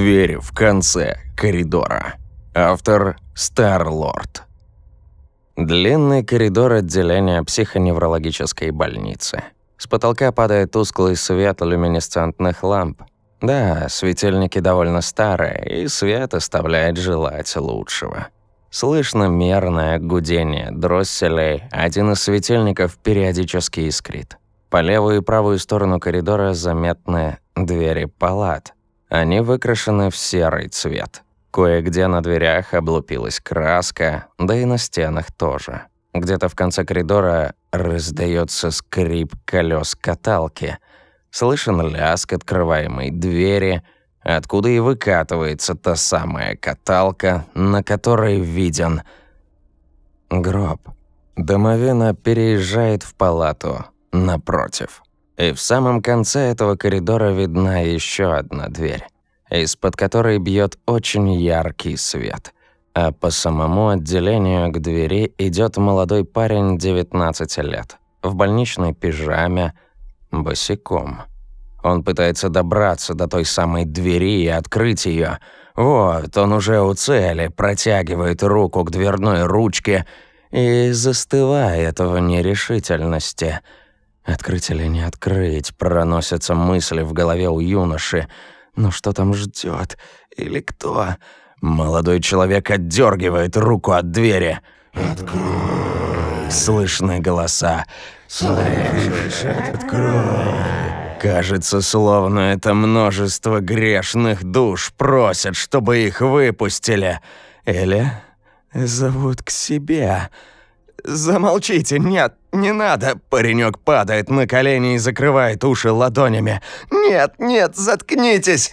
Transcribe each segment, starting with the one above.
Дверь в конце коридора. Автор Старлорд. Длинный коридор отделения психоневрологической больницы. С потолка падает тусклый свет люминесцентных ламп. Да, светильники довольно старые, и свет оставляет желать лучшего. Слышно мерное гудение дросселей, один из светильников периодически искрит. По левую и правую сторону коридора заметны двери палат – они выкрашены в серый цвет. Кое-где на дверях облупилась краска, да и на стенах тоже. Где-то в конце коридора раздается скрип колес каталки. Слышен лязг открываемой двери, откуда и выкатывается та самая каталка, на которой виден гроб. Домовина переезжает в палату напротив. И в самом конце этого коридора видна еще одна дверь, из-под которой бьет очень яркий свет. А по самому отделению к двери идет молодой парень 19 лет, в больничной пижаме, босиком. Он пытается добраться до той самой двери и открыть ее. Вот, он уже у цели, протягивает руку к дверной ручке и застывает в нерешительности – Открыть или не открыть, проносятся мысли в голове у юноши. Но «Ну что там ждет? Или кто? Молодой человек отдергивает руку от двери. «Открой!» Слышны голоса. «Слышишь, открой!» Кажется, словно это множество грешных душ просят, чтобы их выпустили. Или зовут к себе. «Замолчите, нет, не надо!» Паренек падает на колени и закрывает уши ладонями. «Нет, нет, заткнитесь!»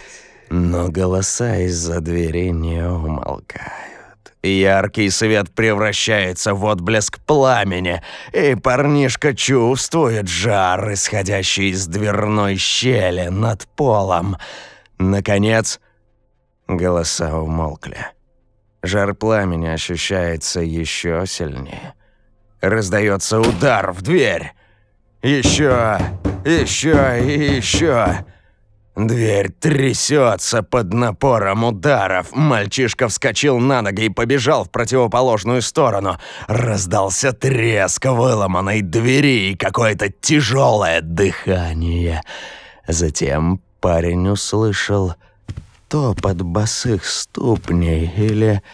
Но голоса из-за двери не умолкают. Яркий свет превращается в отблеск пламени, и парнишка чувствует жар, исходящий из дверной щели над полом. Наконец, голоса умолкли. Жар пламени ощущается еще сильнее. Раздается удар в дверь. Еще, еще и еще. Дверь трясется под напором ударов. Мальчишка вскочил на ноги и побежал в противоположную сторону. Раздался треск выломанной двери и какое-то тяжелое дыхание. Затем парень услышал топот босых ступней или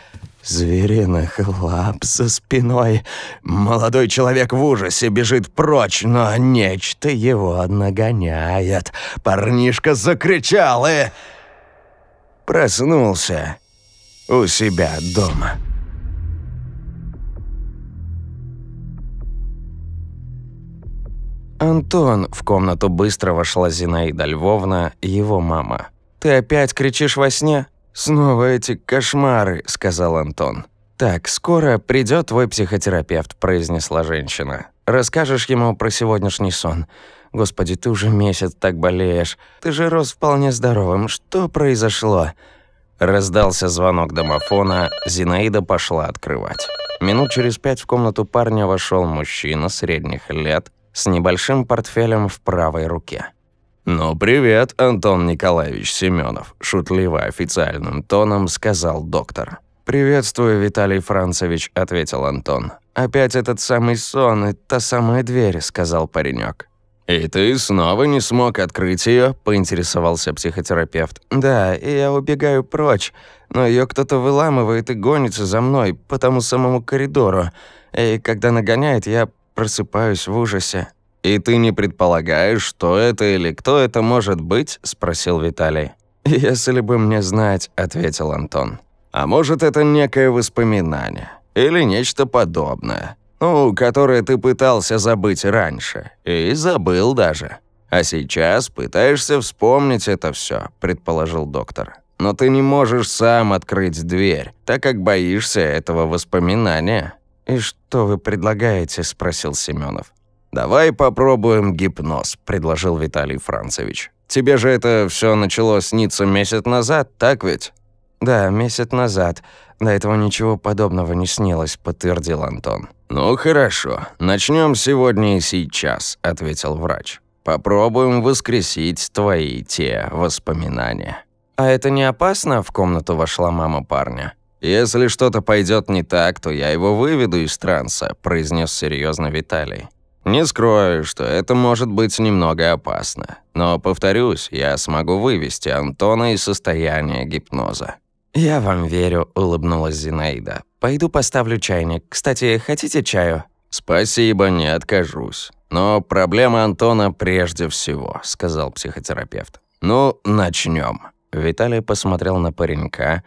звериных лап за спиной. Молодой человек в ужасе бежит прочь, но нечто его нагоняет. Парнишка закричал и... Проснулся у себя дома. «Антон!» — в комнату быстро вошла Зинаида Львовна, его мама. «Ты опять кричишь во сне?» «Снова эти кошмары», — сказал Антон. «Так, скоро придет твой психотерапевт», — произнесла женщина. «Расскажешь ему про сегодняшний сон. Господи, ты уже месяц так болеешь. Ты же рос вполне здоровым. Что произошло?» Раздался звонок домофона, Зинаида пошла открывать. Минут через пять в комнату парня вошел мужчина средних лет с небольшим портфелем в правой руке. «Ну, привет, Антон Николаевич Семенов», — шутливо официальным тоном сказал доктор. «Приветствую, Виталий Францевич», — ответил Антон. «Опять этот самый сон и та самая дверь», — сказал паренек. «И ты снова не смог открыть ее? поинтересовался психотерапевт. «Да, и я убегаю прочь, но ее кто-то выламывает и гонится за мной по тому самому коридору. И когда нагоняет, я просыпаюсь в ужасе. «И ты не предполагаешь, что это или кто это может быть?» – спросил Виталий. «Если бы мне знать», – ответил Антон. «А может, это некое воспоминание или нечто подобное, ну, которое ты пытался забыть раньше и забыл даже. А сейчас пытаешься вспомнить это все», – предположил доктор. «Но ты не можешь сам открыть дверь, так как боишься этого воспоминания». «И что вы предлагаете?» – спросил Семенов. «Давай попробуем гипноз», — предложил Виталий Францевич. «Тебе же это все начало сниться месяц назад, так ведь?» «Да, месяц назад. До этого ничего подобного не снилось», — подтвердил Антон. «Ну хорошо, начнем сегодня и сейчас», — ответил врач. «Попробуем воскресить твои те воспоминания». «А это не опасно?» — в комнату вошла мама парня. «Если что-то пойдет не так, то я его выведу из транса», — произнес серьезно Виталий. Не скрою, что это может быть немного опасно. Но, повторюсь, я смогу вывести Антона из состояния гипноза». «Я вам верю», — улыбнулась Зинаида. «Пойду поставлю чайник. Кстати, хотите чаю?» «Спасибо, не откажусь. Но проблема Антона прежде всего», — сказал психотерапевт. «Ну, начнем. Виталий посмотрел на паренька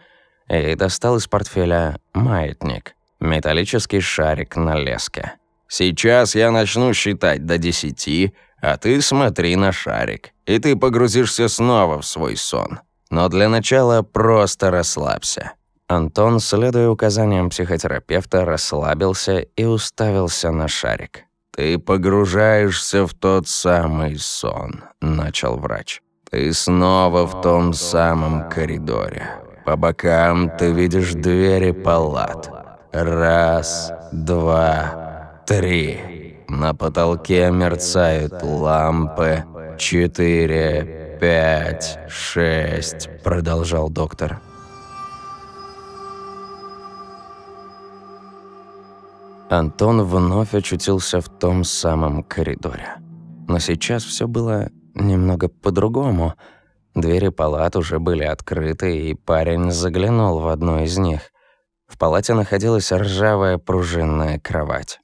и достал из портфеля маятник, металлический шарик на леске. Сейчас я начну считать до десяти, а ты смотри на шарик, и ты погрузишься снова в свой сон. Но для начала просто расслабься». Антон, следуя указаниям психотерапевта, расслабился и уставился на шарик. «Ты погружаешься в тот самый сон», — начал врач. «Ты снова в том самом коридоре. По бокам ты видишь двери палат. Раз, два, три. На потолке мерцают лампы. Четыре, пять, шесть, продолжал доктор. Антон вновь очутился в том самом коридоре. Но сейчас все было немного по-другому. Двери палат уже были открыты, и парень заглянул в одну из них. В палате находилась ржавая пружинная кровать.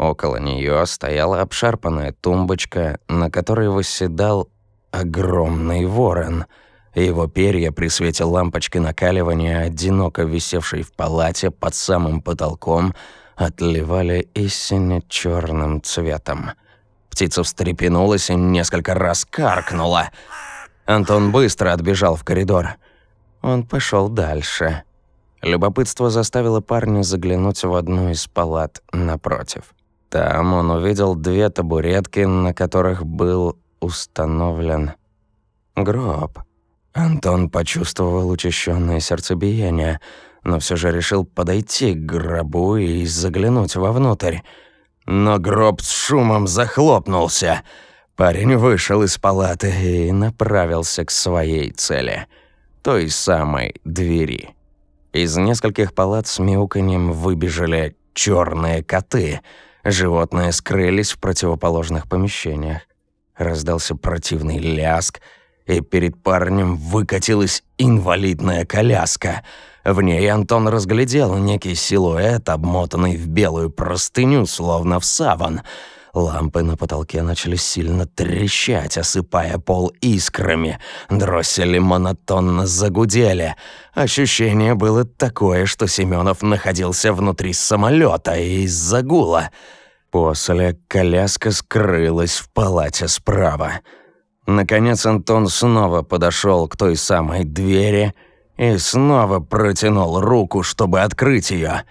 Около нее стояла обшарпанная тумбочка, на которой восседал огромный ворон. Его перья при свете лампочки накаливания, одиноко висевшей в палате под самым потолком, отливали истинно черным цветом. Птица встрепенулась и несколько раз каркнула. Антон быстро отбежал в коридор. Он пошел дальше. Любопытство заставило парня заглянуть в одну из палат напротив. Там он увидел две табуретки, на которых был установлен гроб. Антон почувствовал учащенное сердцебиение, но все же решил подойти к гробу и заглянуть вовнутрь. Но гроб с шумом захлопнулся. Парень вышел из палаты и направился к своей цели, той самой двери. Из нескольких палат с мяуканьем выбежали черные коты — Животные скрылись в противоположных помещениях. Раздался противный ляск, и перед парнем выкатилась инвалидная коляска. В ней Антон разглядел некий силуэт, обмотанный в белую простыню, словно в саван — Лампы на потолке начали сильно трещать, осыпая пол искрами. Дроссели монотонно загудели. Ощущение было такое, что Семенов находился внутри самолета из-за гула. После коляска скрылась в палате справа. Наконец Антон снова подошел к той самой двери и снова протянул руку, чтобы открыть ее,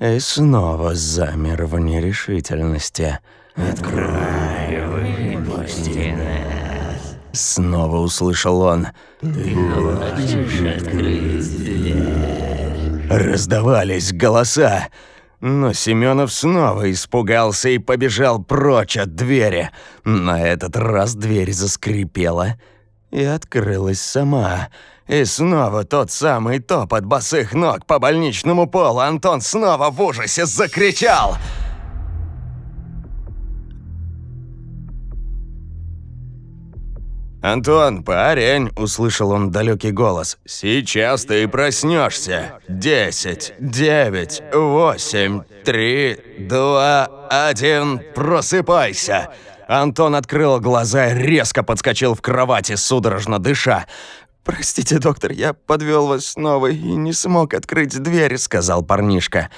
И снова замер в нерешительности – Открой, выпусти нас. Снова услышал он. Ты хочешь открыть дверь? Раздавались голоса. Но Семенов снова испугался и побежал прочь от двери. На этот раз дверь заскрипела и открылась сама. И снова тот самый топот босых ног по больничному полу. Антон снова в ужасе закричал. «Антон, парень!» – услышал он далекий голос. «Сейчас ты и проснешься. Десять, девять, восемь, три, два, один, просыпайся!» Антон открыл глаза и резко подскочил в кровати, судорожно дыша. «Простите, доктор, я подвел вас снова и не смог открыть дверь», – сказал парнишка.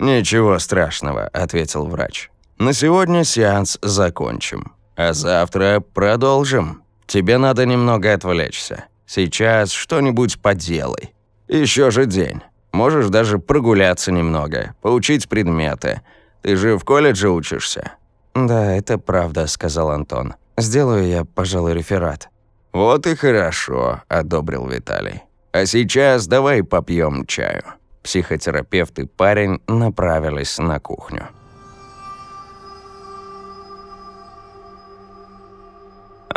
«Ничего страшного», – ответил врач. «На сегодня сеанс закончим, а завтра продолжим». Тебе надо немного отвлечься. Сейчас что-нибудь поделай. Еще же день. Можешь даже прогуляться немного, поучить предметы. Ты же в колледже учишься». «Да, это правда», — сказал Антон. «Сделаю я, пожалуй, реферат». «Вот и хорошо», — одобрил Виталий. «А сейчас давай попьем чаю». Психотерапевт и парень направились на кухню.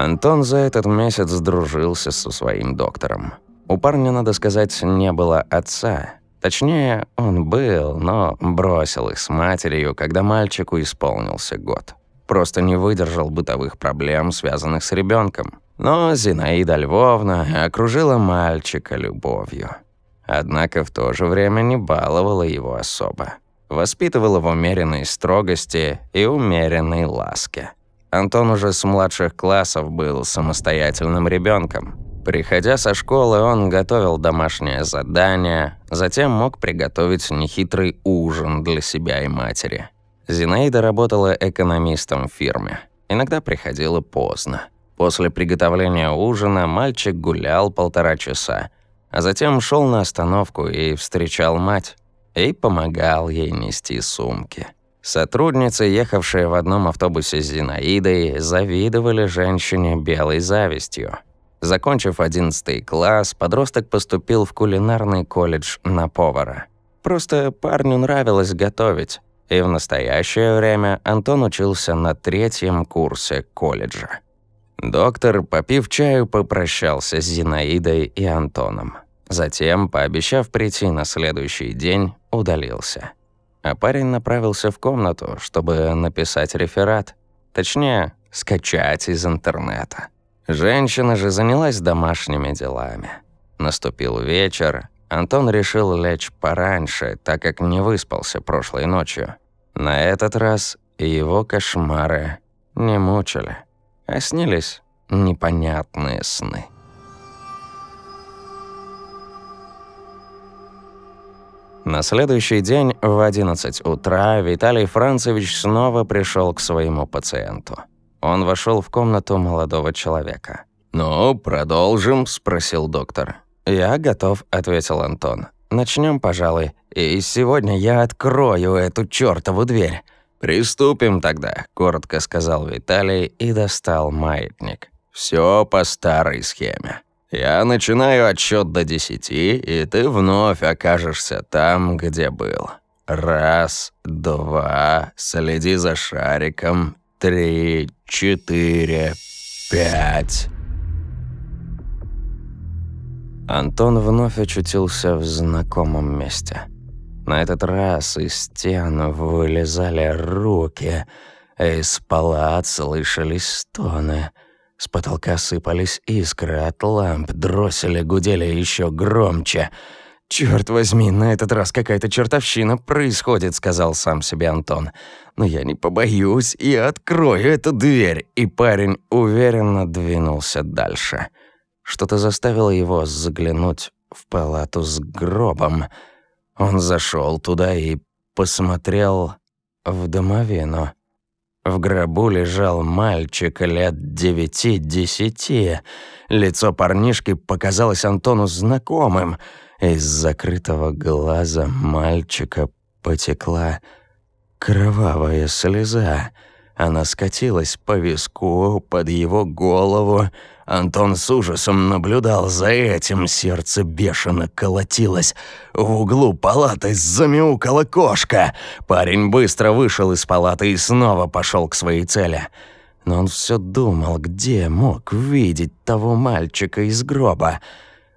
Антон за этот месяц сдружился со своим доктором. У парня, надо сказать, не было отца. Точнее, он был, но бросил их с матерью, когда мальчику исполнился год. Просто не выдержал бытовых проблем, связанных с ребенком. Но Зинаида Львовна окружила мальчика любовью. Однако в то же время не баловала его особо. Воспитывала в умеренной строгости и умеренной ласке. Антон уже с младших классов был самостоятельным ребенком. Приходя со школы, он готовил домашнее задание, затем мог приготовить нехитрый ужин для себя и матери. Зинаида работала экономистом в фирме. Иногда приходила поздно. После приготовления ужина мальчик гулял полтора часа, а затем шел на остановку и встречал мать, и помогал ей нести сумки. Сотрудницы, ехавшие в одном автобусе с Зинаидой, завидовали женщине белой завистью. Закончив 11 класс, подросток поступил в кулинарный колледж на повара. Просто парню нравилось готовить, и в настоящее время Антон учился на третьем курсе колледжа. Доктор, попив чаю, попрощался с Зинаидой и Антоном. Затем, пообещав прийти на следующий день, удалился а парень направился в комнату, чтобы написать реферат. Точнее, скачать из интернета. Женщина же занялась домашними делами. Наступил вечер, Антон решил лечь пораньше, так как не выспался прошлой ночью. На этот раз его кошмары не мучили, а снились непонятные сны. На следующий день в 11 утра Виталий Францевич снова пришел к своему пациенту. Он вошел в комнату молодого человека. «Ну, продолжим?» – спросил доктор. «Я готов», – ответил Антон. «Начнем, пожалуй. И сегодня я открою эту чёртову дверь». «Приступим тогда», – коротко сказал Виталий и достал маятник. «Всё по старой схеме». Я начинаю отсчет до десяти, и ты вновь окажешься там, где был. Раз, два, следи за шариком. Три, четыре, пять. Антон вновь очутился в знакомом месте. На этот раз из стен вылезали руки, а из палат слышались стоны — с потолка сыпались искры от ламп, дроссели гудели еще громче. «Чёрт возьми, на этот раз какая-то чертовщина происходит», — сказал сам себе Антон. «Но я не побоюсь и открою эту дверь». И парень уверенно двинулся дальше. Что-то заставило его заглянуть в палату с гробом. Он зашел туда и посмотрел в домовину. В гробу лежал мальчик лет девяти-десяти. Лицо парнишки показалось Антону знакомым. Из закрытого глаза мальчика потекла кровавая слеза. Она скатилась по виску, под его голову. Антон с ужасом наблюдал за этим, сердце бешено колотилось. В углу палаты замяукала кошка. Парень быстро вышел из палаты и снова пошел к своей цели. Но он все думал, где мог видеть того мальчика из гроба.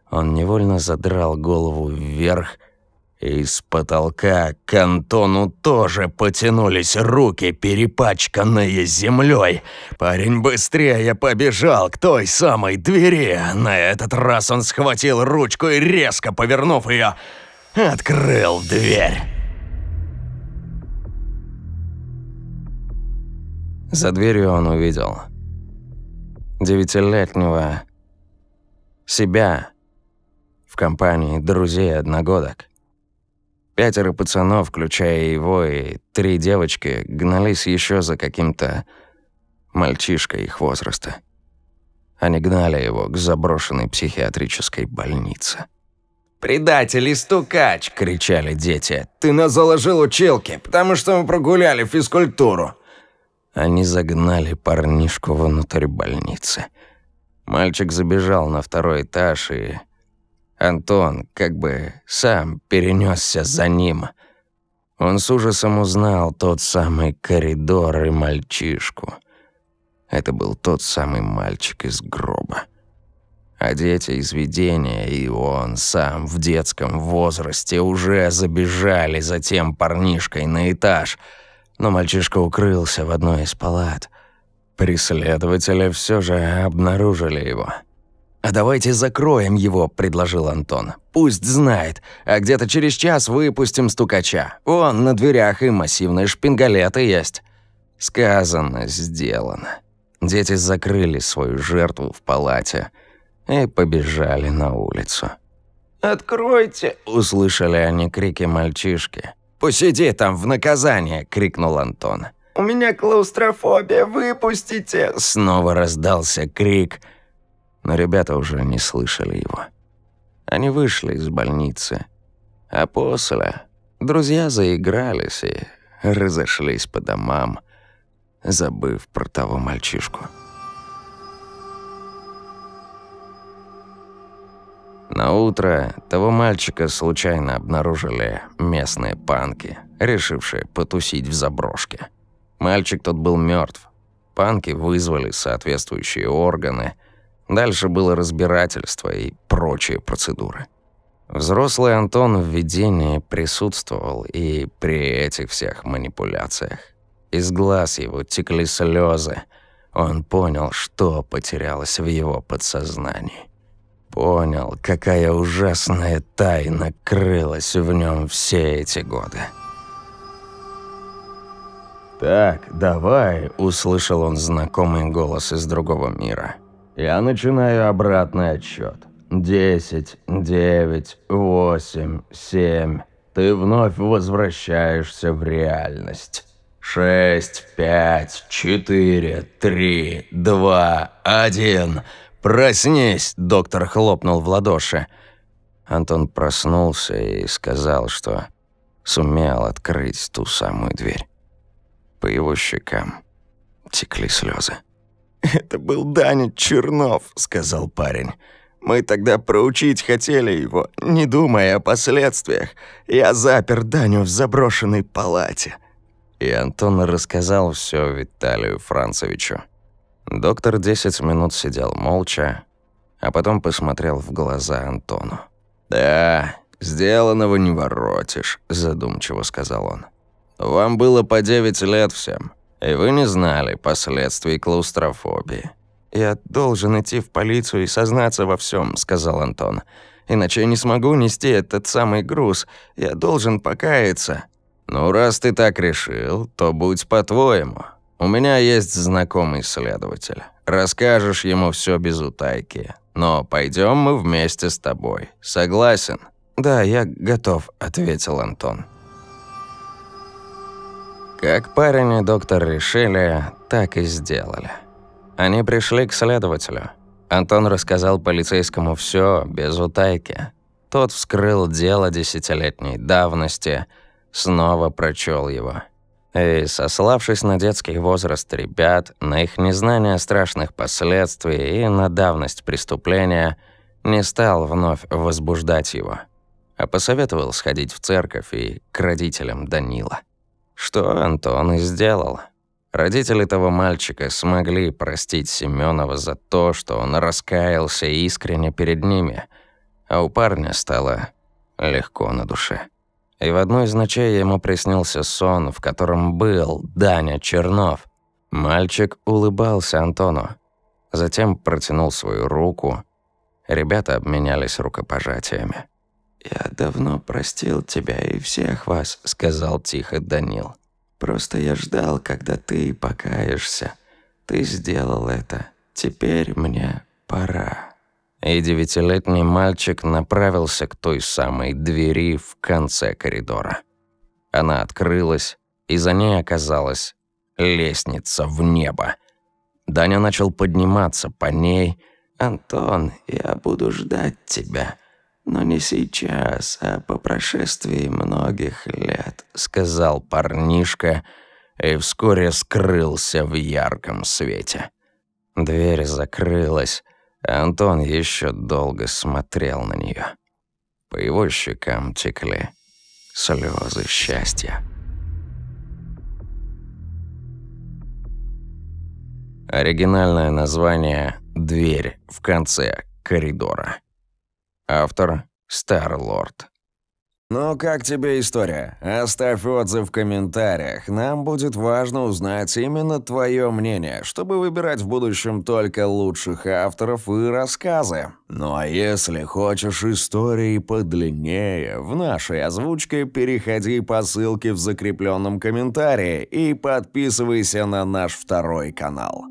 Он невольно задрал голову вверх, из потолка к Антону тоже потянулись руки, перепачканные землей. Парень быстрее побежал к той самой двери. На этот раз он схватил ручку и, резко повернув ее, открыл дверь. За дверью он увидел девятилетнего себя в компании друзей-одногодок. Пятеро пацанов, включая его, и три девочки гнались еще за каким-то мальчишкой их возраста. Они гнали его к заброшенной психиатрической больнице. «Предатель и стукач!» – кричали дети. «Ты нас заложил училки, потому что мы прогуляли физкультуру!» Они загнали парнишку внутрь больницы. Мальчик забежал на второй этаж и Антон как бы сам перенесся за ним. Он с ужасом узнал тот самый коридор и мальчишку. Это был тот самый мальчик из гроба. А дети из видения и он сам в детском возрасте уже забежали за тем парнишкой на этаж, но мальчишка укрылся в одной из палат. Преследователи все же обнаружили его — «А давайте закроем его», – предложил Антон. «Пусть знает, а где-то через час выпустим стукача. Вон, на дверях и массивные шпингалеты есть». Сказано, сделано. Дети закрыли свою жертву в палате и побежали на улицу. «Откройте!» – услышали они крики мальчишки. «Посиди там в наказание!» – крикнул Антон. «У меня клаустрофобия, выпустите!» Снова раздался крик – но ребята уже не слышали его. Они вышли из больницы, а после друзья заигрались и разошлись по домам, забыв про того мальчишку. На утро того мальчика случайно обнаружили местные панки, решившие потусить в заброшке. Мальчик тот был мертв. Панки вызвали соответствующие органы – Дальше было разбирательство и прочие процедуры. Взрослый Антон в видении присутствовал и при этих всех манипуляциях. Из глаз его текли слезы. Он понял, что потерялось в его подсознании. Понял, какая ужасная тайна крылась в нем все эти годы. «Так, давай», — услышал он знакомый голос из другого мира. Я начинаю обратный отсчет. Десять, девять, восемь, семь. Ты вновь возвращаешься в реальность. Шесть, пять, четыре, три, два, один. Проснись, доктор хлопнул в ладоши. Антон проснулся и сказал, что сумел открыть ту самую дверь. По его щекам текли слезы. «Это был Даня Чернов», — сказал парень. «Мы тогда проучить хотели его, не думая о последствиях. Я запер Даню в заброшенной палате». И Антон рассказал все Виталию Францевичу. Доктор 10 минут сидел молча, а потом посмотрел в глаза Антону. «Да, сделанного не воротишь», – задумчиво сказал он. «Вам было по девять лет всем. И вы не знали последствий клаустрофобии. «Я должен идти в полицию и сознаться во всем, сказал Антон. «Иначе я не смогу нести этот самый груз. Я должен покаяться». «Ну, раз ты так решил, то будь по-твоему. У меня есть знакомый следователь. Расскажешь ему все без утайки. Но пойдем мы вместе с тобой. Согласен?» «Да, я готов», — ответил Антон. Как парень и доктор решили, так и сделали. Они пришли к следователю. Антон рассказал полицейскому все без утайки. Тот вскрыл дело десятилетней давности, снова прочел его. И, сославшись на детский возраст ребят, на их незнание страшных последствий и на давность преступления, не стал вновь возбуждать его, а посоветовал сходить в церковь и к родителям Данила. Что Антон и сделал. Родители того мальчика смогли простить Семенова за то, что он раскаялся искренне перед ними, а у парня стало легко на душе. И в одной из ночей ему приснился сон, в котором был Даня Чернов. Мальчик улыбался Антону, затем протянул свою руку. Ребята обменялись рукопожатиями. «Я давно простил тебя и всех вас», — сказал тихо Данил. «Просто я ждал, когда ты покаешься. Ты сделал это. Теперь мне пора». И девятилетний мальчик направился к той самой двери в конце коридора. Она открылась, и за ней оказалась лестница в небо. Даня начал подниматься по ней. «Антон, я буду ждать тебя», но не сейчас, а по прошествии многих лет», — сказал парнишка и вскоре скрылся в ярком свете. Дверь закрылась, а Антон еще долго смотрел на нее. По его щекам текли слезы счастья. Оригинальное название «Дверь в конце коридора». Автор – Старлорд. «Ну, как тебе история? Оставь отзыв в комментариях. Нам будет важно узнать именно твое мнение, чтобы выбирать в будущем только лучших авторов и рассказы. Ну а если хочешь истории подлиннее, в нашей озвучке переходи по ссылке в закрепленном комментарии и подписывайся на наш второй канал».